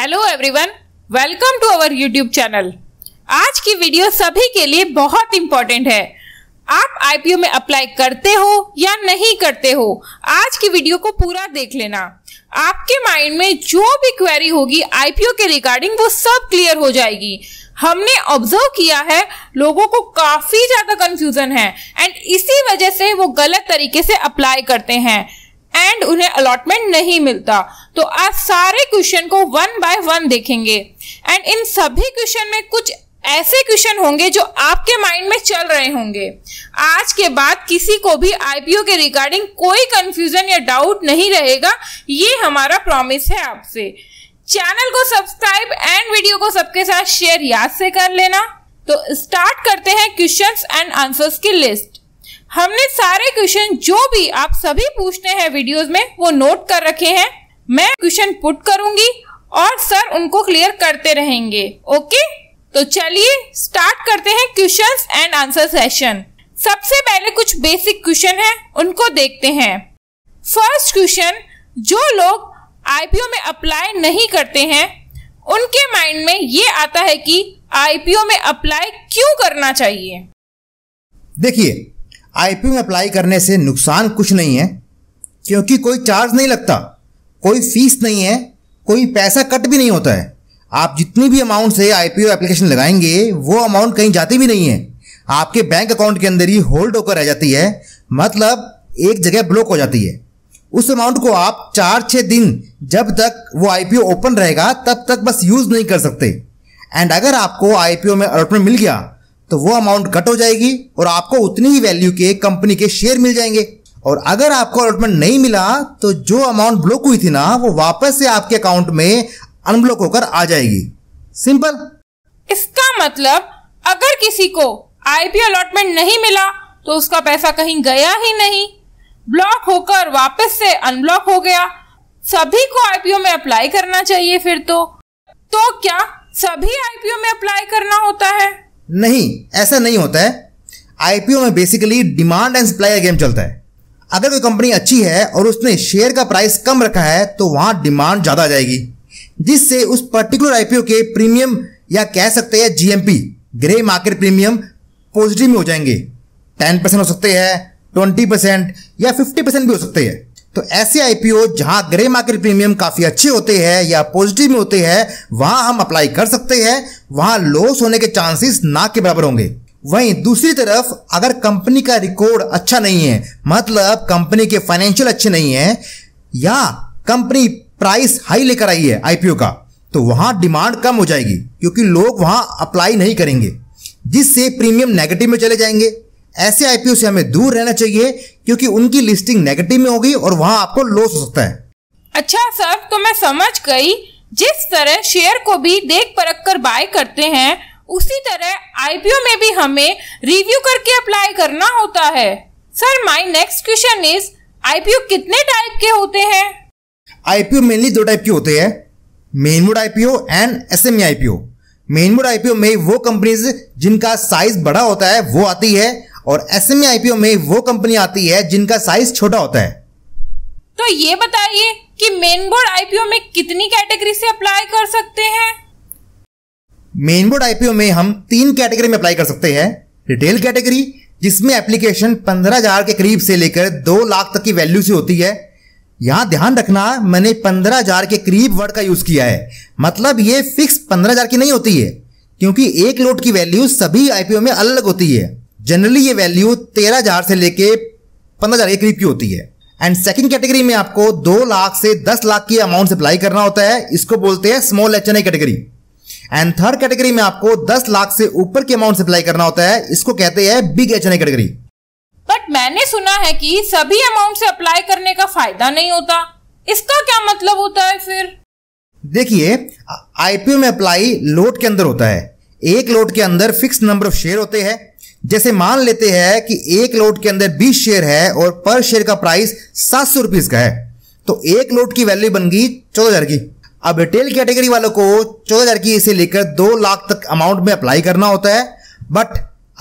hello everyone welcome to our YouTube channel आज की video सभी के लिए बहुत इम्पोर्टेंट है आप आईपीओ में अप्लाई करते हो या नहीं करते हो आज की वीडियो को पूरा देख लेना आपके माइंड में जो भी क्वेरी होगी आईपीओ के रिगार्डिंग वो सब क्लियर हो जाएगी हमने ऑब्जर्व किया है लोगों को काफी ज्यादा कंफ्यूजन है एंड इसी वजह से वो गलत तरीके से अप्लाई करते हैं एंड उन्हें अलॉटमेंट नहीं मिलता तो आज सारे क्वेश्चन को वन बाय वन देखेंगे एंड इन सभी क्वेश्चन में कुछ ऐसे क्वेश्चन होंगे जो आपके माइंड में चल रहे होंगे आज के बाद किसी को भी आईपीओ के रिगार्डिंग कोई कंफ्यूजन या डाउट नहीं रहेगा ये हमारा प्रॉमिस है आपसे चैनल को सब्सक्राइब एंड वीडियो को सबके साथ शेयर याद से कर लेना तो स्टार्ट करते हैं क्वेश्चंस एंड आंसर्स की लिस्ट हमने सारे क्वेश्चन जो भी आप सभी पूछते हैं वीडियोस में वो नोट कर रखे हैं मैं क्वेश्चन पुट करूंगी और सर उनको क्लियर करते रहेंगे ओके तो चलिए स्टार्ट करते हैं क्वेश्चन एंड आंसर सेशन सबसे पहले कुछ बेसिक क्वेश्चन है उनको देखते हैं फर्स्ट क्वेश्चन जो लोग आईपीओ में अप्लाई नहीं करते हैं उनके माइंड में ये आता है कि आईपीओ में अप्लाई क्यों करना चाहिए देखिए आईपीओ में अप्लाई करने से नुकसान कुछ नहीं है क्योंकि कोई चार्ज नहीं लगता कोई फीस नहीं है कोई पैसा कट भी नहीं होता है आप जितनी भी अमाउंट से आईपीओ एप्लीकेशन लगाएंगे वो अमाउंट कहीं जाती भी नहीं है आपके बैंक अकाउंट के अंदर ही होल्ड होकर रह जाती है मतलब एक जगह ब्लॉक हो जाती है उस अमाउंट को आप चार छः दिन जब तक वो आईपीओ ओपन रहेगा तब तक बस यूज़ नहीं कर सकते एंड अगर आपको आईपीओ में अलॉटमेंट मिल गया तो वो अमाउंट कट हो जाएगी और आपको उतनी ही वैल्यू के कंपनी के शेयर मिल जाएंगे और अगर आपको अलॉटमेंट नहीं मिला तो जो अमाउंट ब्लॉक हुई थी ना वो वापस से आपके अकाउंट में अनब्लॉक होकर आ जाएगी सिंपल इसका मतलब अगर किसी को आईपीओ अलॉटमेंट नहीं मिला तो उसका पैसा कहीं गया ही नहीं ब्लॉक होकर वापस से अनब्लॉक हो गया सभी को आईपीओ में अप्लाई करना चाहिए फिर तो तो क्या सभी आईपीओ में अप्लाई करना होता है नहीं ऐसा नहीं होता है आईपीओ में बेसिकली डिमांड एंड सप्लाई का गेम चलता है अगर कोई कंपनी अच्छी है और उसने शेयर का प्राइस कम रखा है तो वहां डिमांड ज्यादा आ जाएगी जिससे उस पर्टिकुलर आईपीओ के प्रीमियम या कह सकते हैं GMP grey market premium positive में हो जाएंगे टेन परसेंट हो सकते हैं ट्वेंटी परसेंट या फिफ्टी परसेंट भी हो सकते हैं तो ऐसे आईपीओ जहां ग्रे मार्केट प्रीमियम काफी अच्छे होते हैं या पॉजिटिव में होते हैं वहां हम अप्लाई कर सकते हैं वहां लॉस होने के चांसेस ना के बराबर होंगे वहीं दूसरी तरफ अगर कंपनी का रिकॉर्ड अच्छा नहीं है मतलब कंपनी के फाइनेंशियल अच्छे नहीं है या कंपनी प्राइस हाई लेकर आई है आईपीओ का तो वहां डिमांड कम हो जाएगी क्योंकि लोग वहां अप्लाई नहीं करेंगे जिससे प्रीमियम नेगेटिव में चले जाएंगे ऐसे आईपीओ से हमें दूर रहना चाहिए क्योंकि उनकी लिस्टिंग नेगेटिव में होगी और वहाँ आपको लॉस हो सकता है अच्छा सर तो मैं समझ गई जिस तरह शेयर को भी देख परख कर बाय करते हैं उसी तरह आईपीओ में भी हमें रिव्यू करके अप्लाई करना होता है sir my next question is IPO कितने टाइप के होते हैं आईपीओ मेनली दो टाइप के होते हैं main mode IPO and SME IPO main mode IPO में वो कंपनीज जिनका साइज बड़ा होता है वो आती है और एस आईपीओ e में वो कंपनी आती है जिनका साइज छोटा होता है तो ये बताइए कि मेन बोर्ड आईपीओ में कितनी कैटेगरी से अप्लाई कर सकते हैं मेन बोर्ड आईपीओ में हम तीन कैटेगरी में अप्लाई कर सकते हैं रिटेल कैटेगरी जिसमें एप्लीकेशन पंद्रह हजार के करीब से लेकर दो लाख तक की वैल्यू से होती है यहां ध्यान रखना मैंने पंद्रह हजार के करीब वर्ड का यूज किया है मतलब ये फिक्स पंद्रह हजार की नहीं होती है क्योंकि एक लोट की वैल्यू सभी आईपीओ में अलग होती है जनरली ये वैल्यू तेरह हजार से लेके पंद्रह हजार के करीब की होती है एंड सेकंड कैटेगरी में आपको दो लाख से दस लाख की अमाउंट अप्लाई करना होता है इसको बोलते हैं small H category and third category में आपको दस लाख से ऊपर की अमाउंट अप्लाई करना होता है इसको कहते हैं बिग एच कैटेगरी बट मैंने सुना है कि सभी अमाउंट से अप्लाई करने का फायदा नहीं होता इसका क्या मतलब होता है फिर देखिए आईपीओ में अप्लाई लोट के अंदर होता है एक लोट के अंदर फिक्स नंबर ऑफ शेयर होते हैं जैसे मान लेते हैं कि एक लोट के अंदर 20 शेयर है और पर शेयर का प्राइस सात सौ रुपीज का है तो एक लोट की वैल्यू बन गई चौदह हजार की अब रिटेल कैटेगरी वालों को चौदह हजार की इसे लेकर दो लाख तक अमाउंट में अप्लाई करना होता है बट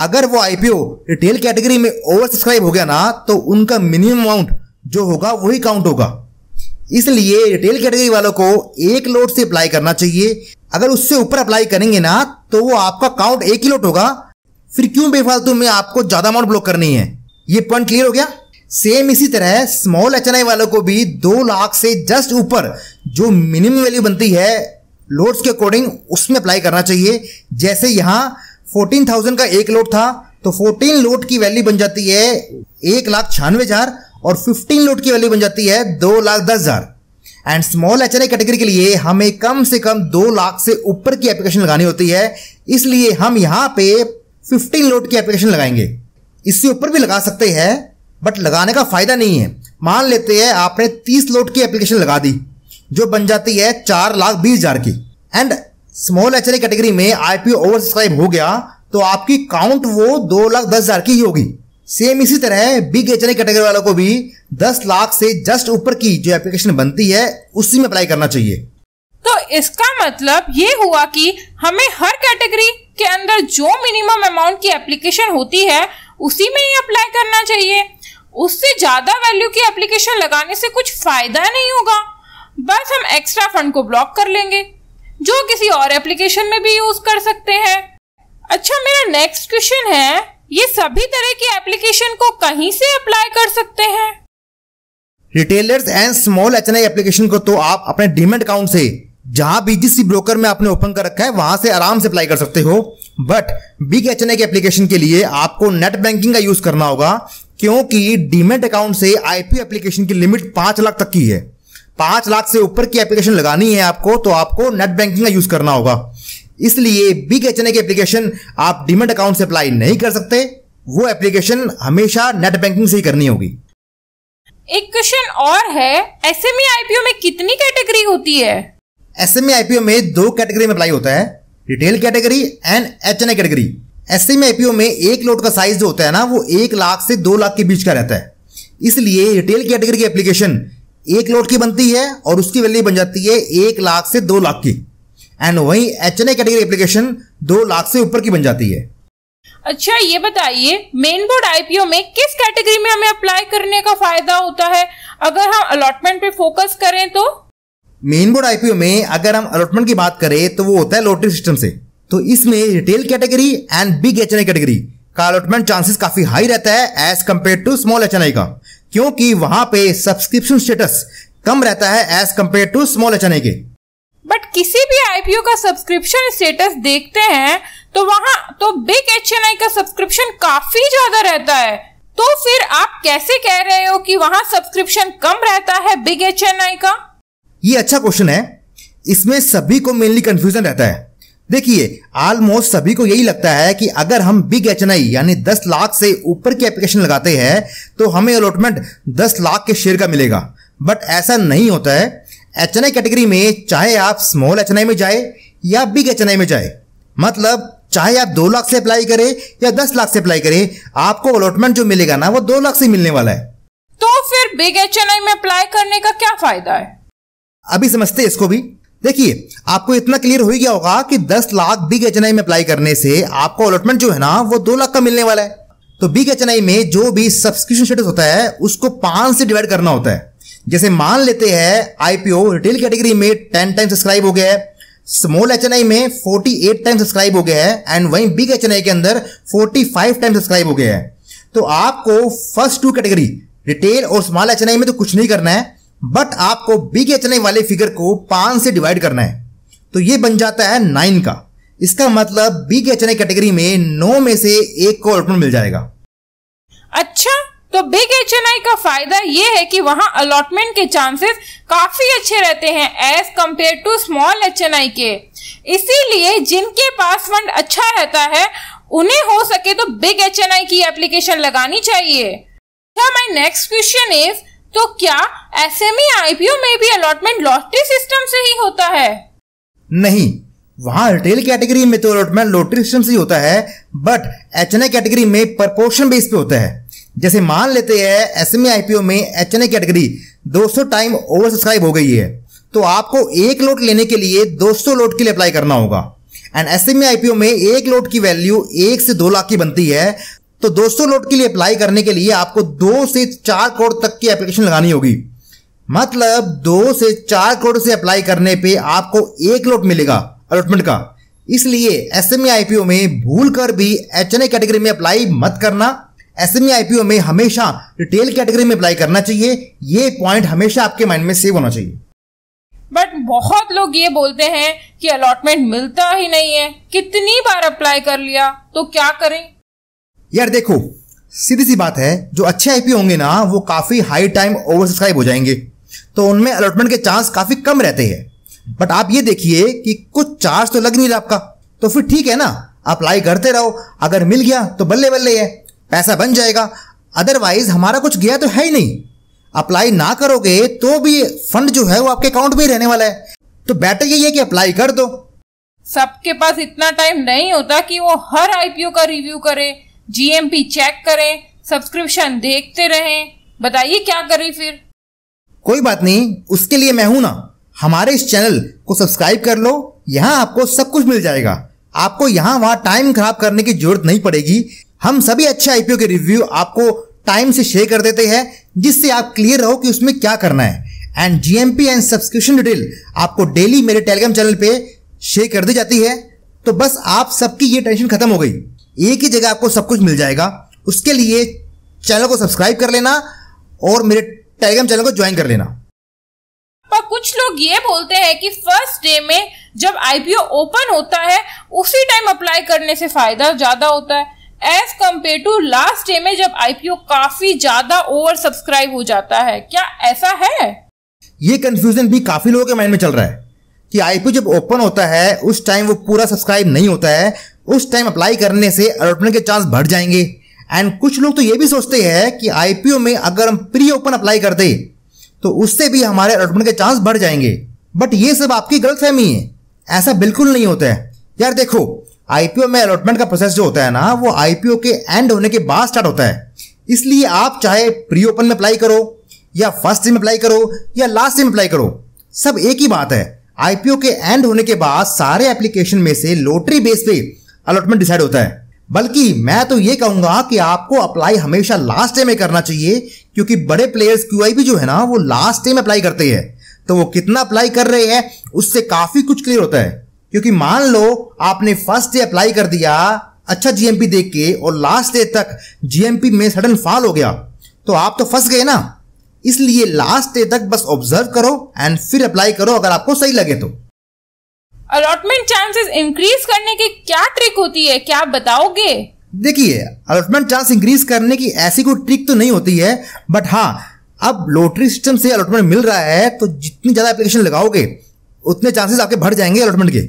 अगर वो आईपीओ रिटेल कैटेगरी में ओवर सब्सक्राइब हो गया ना तो उनका मिनिमम अमाउंट जो होगा वही काउंट होगा इसलिए रिटेल कैटेगरी वालों को एक लोट से अप्लाई करना चाहिए अगर उससे ऊपर अप्लाई करेंगे ना तो वो आपका काउंट एक ही लोट होगा फिर क्यों बेफालतू में आपको ज़्यादा अमाउंट ब्लॉक करनी है ये पॉइंट क्लियर हो गया सेम इसी तरह स्मॉल एच वालों को भी दो लाख से जस्ट ऊपर जो मिनिमम वैल्यू बनती है लोड्स के अकॉर्डिंग उसमें अप्लाई करना चाहिए जैसे यहां फोर्टीन थाउजेंड का एक लोड था तो फोर्टीन लोड की वैल्यू बन जाती है एक लाख छियानवे हज़ार और फिफ्टीन लोड की वैल्यू बन जाती है दो लाख दस हज़ार एंड स्मॉल एच कैटेगरी के लिए हमें कम से कम दो लाख से ऊपर की एप्लीकेशन लगानी होती है इसलिए हम यहां पे फिफ्टीन लोट की एप्लीकेशन लगाएंगे इससे ऊपर भी लगा सकते हैं बट लगाने का फायदा नहीं है मान लेते हैं आपने तीस लोट की एप्लीकेशन लगा दी जो बन जाती है चार लाख बीस हजार की एंड स्मॉल एच कैटेगरी में आईपीओ ओवर सब्सक्राइब हो गया तो आपकी काउंट वो दो लाख दस हजार की ही होगी सेम इसी तरह बिग एच कैटेगरी वालों को भी दस लाख से जस्ट ऊपर की जो एप्लीकेशन बनती है उसी में अप्लाई करना चाहिए तो इसका मतलब ये हुआ कि हमें हर कैटेगरी के अंदर जो मिनिमम अमाउंट की एप्लीकेशन होती है उसी में ही अप्लाई करना चाहिए उससे ज़्यादा वैल्यू की एप्लीकेशन लगाने से कुछ फ़ायदा नहीं होगा बस हम एक्स्ट्रा फंड को ब्लॉक कर लेंगे जो किसी और एप्लीकेशन में भी यूज़ कर सकते हैं अच्छा मेरा नेक्स्ट क्वेश्चन है ये सभी तरह की एप्लीकेशन को कहीं से अप्लाई कर सकते हैं retailers and small H application को तो आप अपने डीमेंट अकाउंट से जहां बीजीसी ब्रोकर में आपने ओपन कर रखा है वहां से आराम से अप्लाई कर सकते हो बट बिग एच के एप्लीकेशन के लिए आपको नेट बैंकिंग का यूज करना होगा क्योंकि डीमेट अकाउंट से आईपीओ एप्लीकेशन की लिमिट पांच लाख तक की है पांच लाख से ऊपर की एप्लीकेशन लगानी है आपको तो आपको नेट बैंकिंग का यूज करना होगा इसलिए बिग एच एन एप्लीकेशन आप डीमेट अकाउंट से अप्लाई नहीं कर सकते वो एप्लीकेशन हमेशा नेट बैंकिंग से ही करनी होगी एक क्वेश्चन और है एसएमई आईपीओ e में कितनी कैटेगरी होती है एस एम आईपीओ में दो कैटेगरी में अप्लाई होता है retail category and N category M IPO में एक लोट का साइज जो होता है ना वो एक लाख से दो लाख के बीच का रहता है इसलिए रिटेल कैटेगरी की एप्लीकेशन एक लोट की बनती है और उसकी वैल्यू बन जाती है एक लाख से दो लाख की एंड वहीं एच एन कैटेगरी एप्लीकेशन दो लाख से ऊपर की बन जाती है अच्छा ये बताइए मेन बोर्ड आईपीओ में किस कैटेगरी में हमें अप्लाई करने का फायदा होता है अगर हम अलॉटमेंट पे फोकस करें तो मेन बोर्ड आईपीओ में अगर हम अलॉटमेंट की बात करें तो वो होता है लॉटरी सिस्टम से तो इसमें retail category and big H category का अलॉटमेंट चांसेस काफी हाई रहता है as compare to small H का क्योंकि वहां पे सब्सक्रिप्शन स्टेटस कम रहता है as compare to small H के बट किसी भी आईपीओ का सब्सक्रिप्शन स्टेटस देखते हैं तो वहाँ तो बिग एच का सब्सक्रिप्शन काफी ज्यादा रहता है तो फिर आप कैसे कह रहे हो कि वहाँ सब्सक्रिप्शन कम रहता है बिग एच का ये अच्छा क्वेश्चन है इसमें सभी को मेनली कंफ्यूजन रहता है देखिए ऑलमोस्ट सभी को यही लगता है कि अगर हम बिग एच एन आई यानी दस लाख से ऊपर की एप्लीकेशन लगाते हैं तो हमें अलॉटमेंट दस लाख के शेयर का मिलेगा बट ऐसा नहीं होता है एच एन आई कैटेगरी में चाहे आप स्मॉल एच एन आई में जाए या बिग एच एन आई में जाए मतलब चाहे आप दो लाख से अप्लाई करें या दस लाख से अप्लाई करें आपको अलॉटमेंट जो मिलेगा ना वो दो लाख से मिलने वाला है तो फिर बिग एच में अप्लाई करने का क्या फायदा है अभी समझते इसको भी देखिए आपको इतना क्लियर हो गया होगा कि दस लाख बिग एच में अप्लाई करने से आपको अलॉटमेंट जो है ना वो दो लाख का मिलने वाला है तो बिग एच में जो भी सब्सक्रिप्शन स्टेटस होता है उसको पांच से डिवाइड करना होता है जैसे मान लेते हैं आईपीओ रिटेल कैटेगरी में टेन टाइम सब्सक्राइब हो गया है स्मॉल एच में एट टाइम सब्सक्राइब हो गया है एंड वहीं बिग एच के अंदर फोर्टी फाइव टाइम सब्सक्राइब हो गया है तो आपको फर्स्ट टू कैटेगरी रिटेल और स्मॉल एच में तो कुछ नहीं करना है बट आपको बिग एच वाले फिगर को पांच से डिवाइड करना है तो ये बन जाता है नाइन का इसका मतलब बिग एच कैटेगरी में नौ में से एक को अलॉटमेंट मिल जाएगा अच्छा तो बिग एच का फायदा ये है कि वहाँ अलॉटमेंट के चांसेस काफी अच्छे रहते हैं as compare to small H के इसीलिए जिनके पास फंड अच्छा रहता है उन्हें हो सके तो बिग एच की एप्लीकेशन लगानी चाहिए माई नेक्स्ट क्वेश्चन इज तो क्या एस एसएमई आईपीओ में भी अलॉटमेंट लॉटरी सिस्टम से ही होता है नहीं वहाँ रिटेल कैटेगरी में तो अलॉटमेंट लॉटरी सिस्टम से ही होता है बट एच एन कैटेगरी में प्रपोर्शन बेस पे होता है जैसे मान लेते हैं एस एम आईपीओ में H N category 200 time over subscribe हो गई है तो आपको एक लोट लेने के लिए 200 लोट के लिए अप्लाई करना होगा एंड एस एम आईपीओ में एक लोट की वैल्यू एक से दो लाख की बनती है तो दोस्तों लोट के लिए अप्लाई करने के लिए आपको दो से चार करोड़ तक की एप्लीकेशन लगानी होगी मतलब दो से चार करोड़ से अप्लाई करने पे आपको एक लोट मिलेगा अलॉटमेंट का इसलिए एस एम आईपीओ में भूल कर भी एच एन कैटेगरी में अप्लाई मत करना एस एम आईपीओ में हमेशा रिटेल कैटेगरी में अप्लाई करना चाहिए ये पॉइंट हमेशा आपके माइंड में सेव होना चाहिए बट बहुत लोग ये बोलते हैं कि अलॉटमेंट मिलता ही नहीं है कितनी बार अप्लाई कर लिया तो क्या करें यार देखो सीधी सी बात है जो अच्छे आईपीओ होंगे ना वो काफ़ी हाई टाइम ओवरसब्सक्राइब हो जाएंगे तो उनमें अलॉटमेंट के चांस काफ़ी कम रहते हैं बट आप ये देखिए कि कुछ चार्ज तो लग नहीं रहा आपका तो फिर ठीक है ना अप्लाई करते रहो अगर मिल गया तो बल्ले बल्ले है पैसा बन जाएगा अदरवाइज हमारा कुछ गया तो है ही नहीं अप्लाई ना करोगे तो भी फंड जो है वो आपके अकाउंट में ही रहने वाला है तो बेटर यही है कि अप्लाई कर दो सबके पास इतना टाइम नहीं होता कि वो हर आईपीओ का रिव्यू करे जीएमपी चेक करें सब्सक्रिप्शन देखते रहें बताइए क्या करें फिर कोई बात नहीं उसके लिए मैं हूं ना हमारे इस चैनल को सब्सक्राइब कर लो यहाँ आपको सब कुछ मिल जाएगा आपको यहाँ वहाँ टाइम खराब करने की जरूरत नहीं पड़ेगी हम सभी अच्छे आईपीओ के रिव्यू आपको टाइम से शेयर कर देते हैं जिससे आप क्लियर रहो कि उसमें क्या करना है and GMP and subscription detail आपको डेली मेरे टेलीग्राम चैनल पे शेयर कर दी जाती है तो बस आप सबकी ये टेंशन खत्म हो गई एक ही जगह आपको सब कुछ मिल जाएगा उसके लिए चैनल को सब्सक्राइब कर लेना और मेरे टेलीग्राम चैनल को ज्वाइन कर लेना पर कुछ लोग ये बोलते हैं कि फर्स्ट डे में जब आईपीओ ओपन होता है उसी टाइम अप्लाई करने से फायदा ज्यादा होता है as compare to last day में जब आईपीओ काफी ज्यादा ओवर सब्सक्राइब हो जाता है क्या ऐसा है ये कंफ्यूजन भी काफी लोगों के माइंड में चल रहा है कि आईपीओ जब ओपन होता है उस टाइम वो पूरा सब्सक्राइब नहीं होता है उस टाइम अप्लाई करने से अलॉटमेंट के चांस बढ़ जाएंगे एंड कुछ लोग तो ये भी सोचते हैं कि आईपीओ में अगर हम प्री ओपन अप्लाई कर दे तो उससे भी हमारे अलॉटमेंट के चांस बढ़ जाएंगे बट ये सब आपकी गलतफहमी है ऐसा बिल्कुल नहीं होता है यार देखो आईपीओ में अलॉटमेंट का प्रोसेस जो होता है ना वो आईपीओ के एंड होने के बाद स्टार्ट होता है इसलिए आप चाहे प्री ओपन में अप्लाई करो या फर्स्ट में अप्लाई करो या लास्ट में अप्लाई करो सब एक ही बात है आईपीओ के एंड होने के बाद सारे एप्लीकेशन में से लोटरी बेस पे अलॉटमेंट डिसाइड होता है बल्कि मैं तो ये कहूंगा कि आपको अप्लाई हमेशा लास्ट डे में करना चाहिए क्योंकि बड़े प्लेयर्स क्यू जो है ना वो लास्ट डे में अप्लाई करते हैं तो वो कितना अप्लाई कर रहे हैं उससे काफी कुछ क्लियर होता है क्योंकि मान लो आपने फर्स्ट डे अप्लाई कर दिया अच्छा जीएमपी देख के और लास्ट डे तक जीएमपी में सडन फॉल हो गया तो आप तो फंस गए ना इसलिए लास्ट डे तक बस ऑब्जर्व करो एंड फिर अप्लाई करो अगर आपको सही लगे तो अलॉटमेंट चांसेस इंक्रीज करने की क्या ट्रिक होती है क्या आप बताओगे देखिए अलॉटमेंट चांस इंक्रीज करने की ऐसी कोई ट्रिक तो नहीं होती है बट हाँ अब लॉटरी सिस्टम से अलॉटमेंट मिल रहा है तो जितनी ज़्यादा एप्लीकेशन लगाओगे उतने चांसेस आपके बढ़ जाएंगे अलॉटमेंट के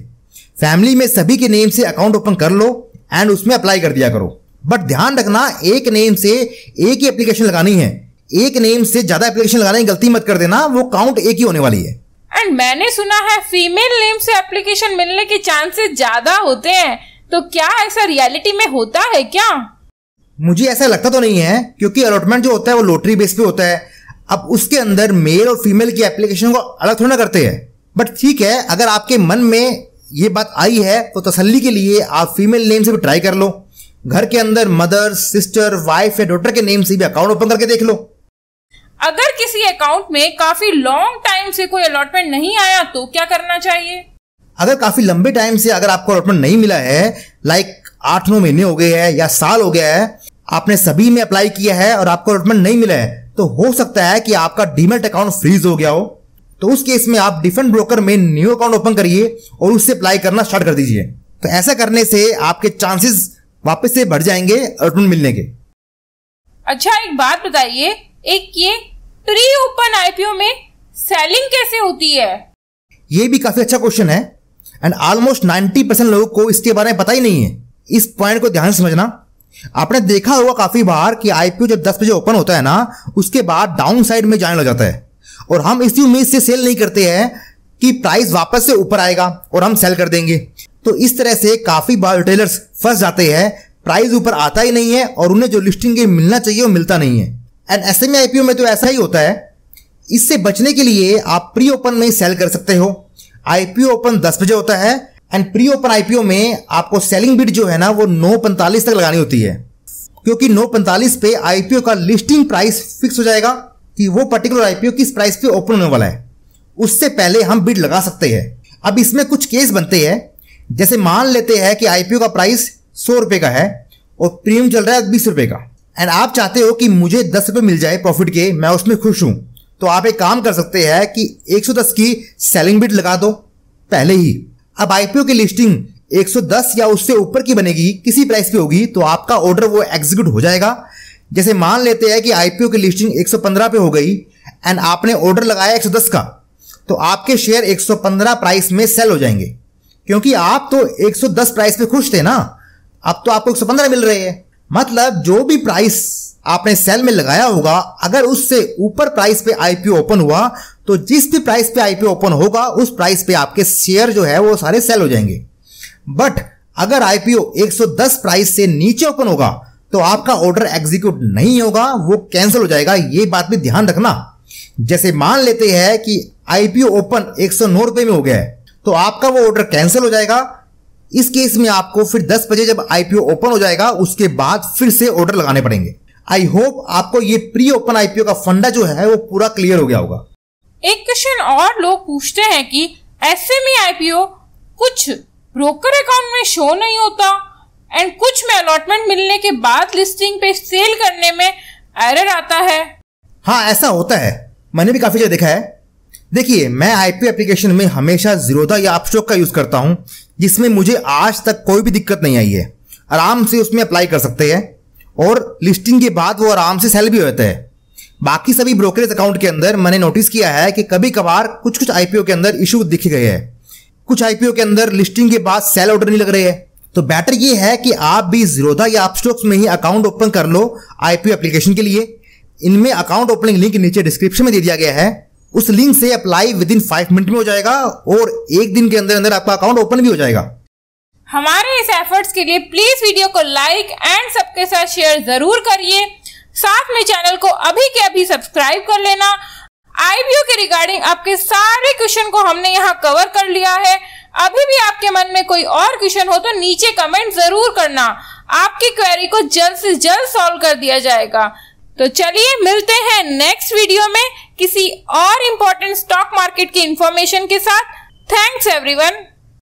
फैमिली में सभी के नेम से अकाउंट ओपन कर लो एंड उसमें अप्लाई कर दिया करो बट ध्यान रखना एक नेम से एक ही एप्लीकेशन लगानी है एक नेम से ज्यादा एप्लीकेशन लगाने की गलती मत कर देना वो काउंट एक ही होने वाली है एंड मैंने सुना है फीमेल नेम से एप्लीकेशन मिलने के चांसेस ज्यादा होते हैं तो क्या ऐसा रियलिटी में होता है क्या मुझे ऐसा लगता तो नहीं है क्योंकि अलॉटमेंट जो होता है वो लॉटरी बेस पे होता है अब उसके अंदर मेल और फीमेल की एप्लीकेशन को अलग थोड़ा करते हैं बट ठीक है अगर आपके मन में ये बात आई है तो तसल्ली के लिए आप फीमेल नेम से भी ट्राई कर लो घर के अंदर मदर सिस्टर वाइफ या डॉटर के नेम से भी अकाउंट ओपन करके देख लो अगर किसी अकाउंट में काफी लॉन्ग टाइम से कोई अलॉटमेंट नहीं आया तो क्या करना चाहिए अगर काफी लंबे टाइम से अगर आपको अलॉटमेंट नहीं मिला है लाइक आठ नौ महीने हो गए हैं या साल हो गया है आपने सभी में अप्लाई किया है और आपको अलॉटमेंट नहीं मिला है तो हो सकता है कि आपका डीमेट अकाउंट फ्रीज हो गया हो तो उस केस में आप डिफरेंट ब्रोकर में न्यू अकाउंट ओपन करिए और उससे अप्लाई करना स्टार्ट कर दीजिए तो ऐसा करने से आपके चांसेस वापस से बढ़ जाएंगे अलॉटमेंट मिलने के अच्छा एक बात बताइए एक ये प्री ओपन आईपीओ में सेलिंग कैसे होती है ये भी काफी अच्छा क्वेश्चन है एंड ऑलमोस्ट 90 परसेंट लोगों को इसके बारे में पता ही नहीं है इस पॉइंट को ध्यान समझना आपने देखा होगा काफी बार कि आईपीओ जब दस बजे ओपन होता है ना उसके बाद डाउन साइड में जाने लग जाता है और हम इसी उम्मीद से सेल नहीं करते हैं कि प्राइस वापस से ऊपर आएगा और हम सेल कर देंगे तो इस तरह से काफी बार रिटेलर्स फंस जाते हैं प्राइस ऊपर आता ही नहीं है और उन्हें जो लिस्टिंग मिलना चाहिए वो मिलता नहीं है एंड ऐसे में आईपीओ में तो ऐसा ही होता है इससे बचने के लिए आप प्री ओपन में सेल कर सकते हो आईपीओ ओपन दस बजे होता है एंड प्री ओपन आईपीओ में आपको सेलिंग बिड जो है ना वो नौ पैंतालीस तक लगानी होती है क्योंकि नौ पैंतालीस पे आईपीओ का लिस्टिंग प्राइस फिक्स हो जाएगा कि वो पर्टिकुलर आईपीओ किस प्राइस पे ओपन होने वाला है उससे पहले हम बिड लगा सकते हैं अब इसमें कुछ केस बनते हैं जैसे मान लेते हैं कि आईपीओ का प्राइस सौ रुपये का है और प्रीमियम चल रहा है बीस रुपये का एंड आप चाहते हो कि मुझे दस रुपये मिल जाए प्रॉफिट के मैं उसमें खुश हूं तो आप एक काम कर सकते हैं कि 110 की सेलिंग बिट लगा दो पहले ही अब आईपीओ की लिस्टिंग 110 या उससे ऊपर की बनेगी किसी प्राइस पे होगी तो आपका ऑर्डर वो एग्जीक्यूट हो जाएगा जैसे मान लेते हैं कि आईपीओ की लिस्टिंग 115 पे हो गई एंड आपने ऑर्डर लगाया 110 का तो आपके शेयर 115 प्राइस में सेल हो जाएंगे क्योंकि आप तो 110 प्राइस पे खुश थे ना अब तो आपको 115 मिल रहे हैं मतलब जो भी प्राइस आपने सेल में लगाया होगा अगर उससे ऊपर प्राइस पे आईपीओ ओपन हुआ तो जिस भी प्राइस पे आईपीओ ओपन होगा उस प्राइस पे आपके शेयर जो है वो सारे सेल हो जाएंगे बट अगर आईपीओ 110 प्राइस से नीचे ओपन होगा तो आपका ऑर्डर एग्जीक्यूट नहीं होगा वो कैंसिल हो जाएगा ये बात भी ध्यान रखना जैसे मान लेते हैं कि आईपीओ ओपन एक सौ में हो गया है तो आपका वो ऑर्डर कैंसिल हो जाएगा इस केस में आपको फिर 10 बजे जब आईपीओ ओपन हो जाएगा उसके बाद फिर से ऑर्डर लगाने पड़ेंगे आई होप आपको ये प्री ओपन आईपीओ का फंडा जो है वो पूरा क्लियर हो गया होगा एक क्वेश्चन और लोग पूछते हैं कि ऐसे e में आईपीओ कुछ ब्रोकर अकाउंट में शो नहीं होता एंड कुछ में अलॉटमेंट मिलने के बाद लिस्टिंग पे सेल करने में एरर आता है हाँ ऐसा होता है मैंने भी काफी जगह देखा है देखिए मैं आईपीओ एप्लीकेशन में हमेशा जीरोधा या अपस्टॉक का यूज करता हूँ जिसमें मुझे आज तक कोई भी दिक्कत नहीं आई है आराम से उसमें अप्लाई कर सकते हैं और लिस्टिंग के बाद वो आराम से सेल भी होता है बाकी सभी ब्रोकरेज अकाउंट के अंदर मैंने नोटिस किया है कि कभी कभार कुछ कुछ आईपीओ के अंदर इशू दिखे गए हैं कुछ आईपीओ के अंदर लिस्टिंग के बाद सेल ऑर्डर नहीं लग रहे हैं तो बेटर ये है कि आप भी जीरोधा या आप में ही अकाउंट ओपन कर लो आईपीओ एप्लीकेशन के लिए इनमें अकाउंट ओपनिंग लिंक नीचे डिस्क्रिप्शन में दे दिया गया है उस लिंक से apply within five minute में हो जाएगा और एक दिन के अंदर अंदर आपका अकाउंट ओपन भी हो जाएगा हमारे इस एफर्ट्स के लिए प्लीज वीडियो को लाइक एंड सबके साथ शेयर जरूर करिए साथ में चैनल को अभी के अभी सब्सक्राइब कर लेना आईबीओ के रिगार्डिंग आपके सारे क्वेश्चन को हमने यहाँ कवर कर लिया है अभी भी आपके मन में कोई और क्वेश्चन हो तो नीचे कमेंट जरूर करना आपकी क्वेरी को जल्द से जल्द सॉल्व कर दिया जाएगा तो चलिए मिलते हैं नेक्स्ट वीडियो में किसी और इम्पोर्टेंट स्टॉक मार्केट की इंफॉर्मेशन के साथ थैंक्स एवरीवन